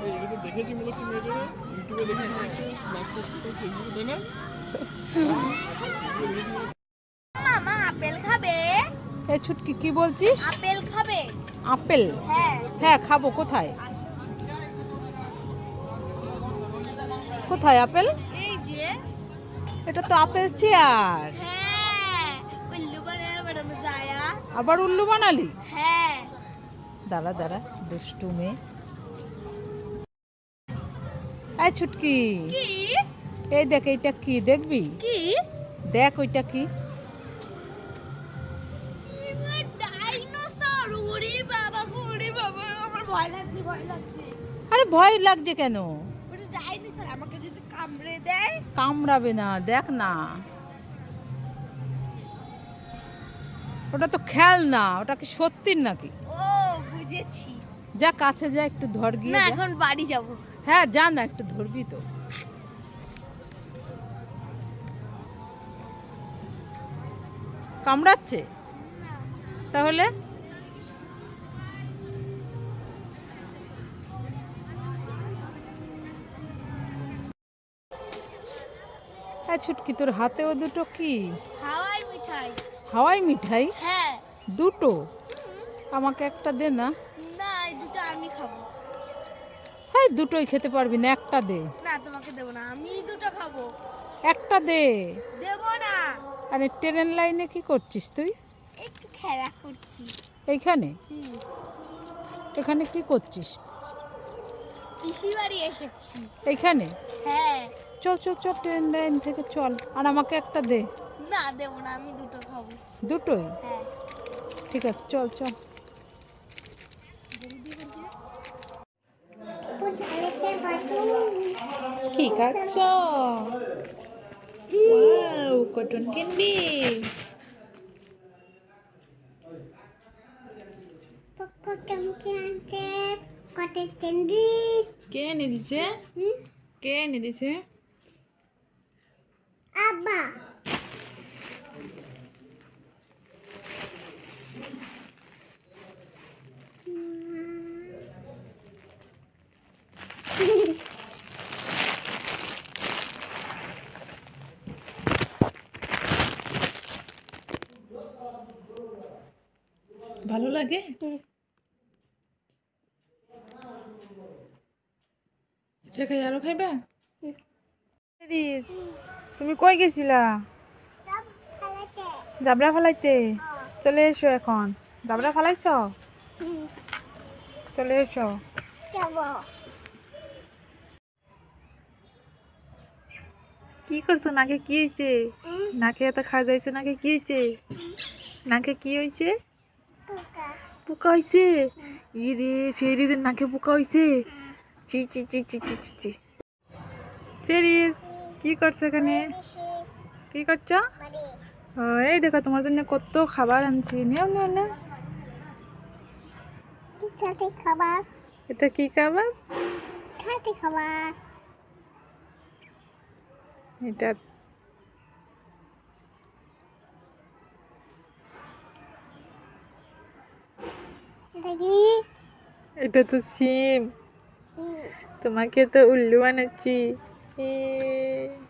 হ্যাঁ, ছুটকি কি বলছিস আপেল খাবে আপেল হ্যাঁ, হ্যাঁ খাবো কোথায় কোথায় আপেল এটা তো আপেল চেয়ার হ্যাঁ, আবার উল্লু বানালি হ্যাঁ দাঁড়া দাঁড়া দুষ্টু মেয়ে এই ছুটকি এই দেখ এইটা কি দেখবি কি দেখ ওইটা কি আরে ভয় লাগছে কেন কামড়াবে না দেখ না ওটা তো খেল না ওটা কি সত্যির নাকি ও বুঝেছি যা কাছে যা একটু ধর গিয়ে এখন বাড়ি যাবো হ্যাঁ জান না একটু ধরবি তো কামড়াচ্ছে তাহলে হ্যাঁ ছুটকি তোর হাতেও দুটো কি হাওয়াই মিঠাই হাওয়াই মিঠাই হ্যাঁ দুটো আমাকে একটা দে না না দুটো আমি খাবো এই দুটোই খেতে পারবি না একটা দে না তোমাকে দেব না আমি দুটো খাবো একটা দে দেব না আরে ট্রেন লাইনে কি করছিস তুই একটু খেলা করছি এইখানে এখানে কি করছিস কৃষি বাড়ি এসেছি এইখানে হ্যাঁ চল চল চল ট্রেন লাইন থেকে চল আর আমাকে একটা দে না দেব না আমি দুটো খাবো দুটোই হ্যাঁ ঠিক আছে চল চল কি খাচ্ছ কটন ক্যান্ডি কে এনে দিছে কে এনে দিছে আব্বা ভালো লাগে আরো খাইবা তুমি কই গেছিলা জাবরা ফালাইতে চলে এসো এখন জাবরা ফালাইছ চলে এসো কি করছো নাকে কি হয়েছে নাকে এত খাওয়া যাইছে নাকে কি হয়েছে নাকে কি হয়েছে পোকা হয়েছে ইরে শেরিজের নাকে পোকা হয়েছে চি চি চি চি চি চি চি শেরিজ কী করছো এখানে কী করছো এই দেখো তোমার জন্য কত খাবার আনছি নেও নেও না খাবার এটা কি খাবার খাবার এটা lagi. Ada tu sim. Tu makin tu uluan aci. Hei.